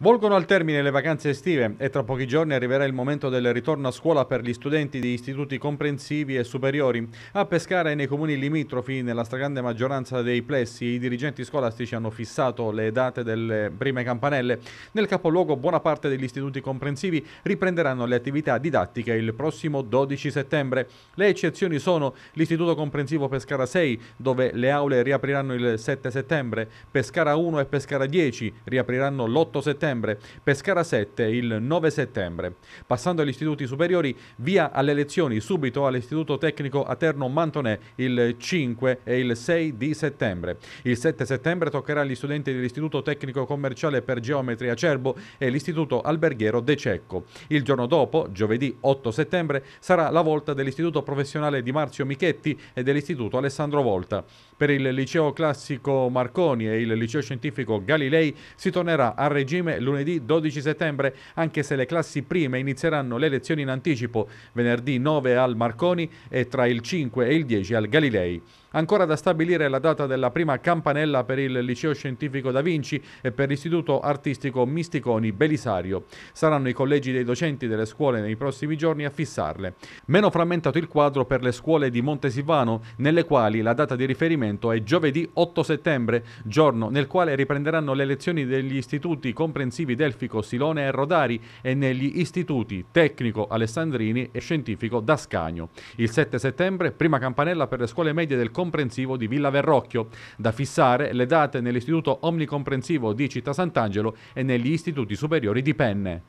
Volgono al termine le vacanze estive e tra pochi giorni arriverà il momento del ritorno a scuola per gli studenti di istituti comprensivi e superiori. A Pescara e nei comuni limitrofi, nella stragrande maggioranza dei plessi, i dirigenti scolastici hanno fissato le date delle prime campanelle. Nel capoluogo buona parte degli istituti comprensivi riprenderanno le attività didattiche il prossimo 12 settembre. Le eccezioni sono l'Istituto Comprensivo Pescara 6, dove le aule riapriranno il 7 settembre, Pescara 1 e Pescara 10 riapriranno l'8 settembre settembre, Pescara 7 il 9 settembre. Passando agli istituti superiori, via alle lezioni subito all'Istituto Tecnico Aterno Mantonè il 5 e il 6 di settembre. Il 7 settembre toccherà agli studenti dell'Istituto Tecnico Commerciale per Geometria Cerbo e l'Istituto Alberghiero De Cecco. Il giorno dopo, giovedì 8 settembre, sarà la volta dell'Istituto Professionale di Marzio Michetti e dell'Istituto Alessandro Volta. Per il Liceo Classico Marconi e il Liceo Scientifico Galilei si tornerà a regime lunedì 12 settembre, anche se le classi prime inizieranno le lezioni in anticipo venerdì 9 al Marconi e tra il 5 e il 10 al Galilei. Ancora da stabilire la data della prima campanella per il Liceo Scientifico Da Vinci e per l'Istituto Artistico Misticoni Belisario. Saranno i collegi dei docenti delle scuole nei prossimi giorni a fissarle. Meno frammentato il quadro per le scuole di Montesivano, nelle quali la data di riferimento è giovedì 8 settembre, giorno nel quale riprenderanno le lezioni degli istituti comprensivi Delfico, Silone e Rodari e negli istituti Tecnico Alessandrini e Scientifico Dascagno. Il 7 settembre, prima campanella per le scuole medie del Comune omnicomprensivo di Villa Verrocchio. Da fissare le date nell'istituto omnicomprensivo di Città Sant'Angelo e negli istituti superiori di Penne.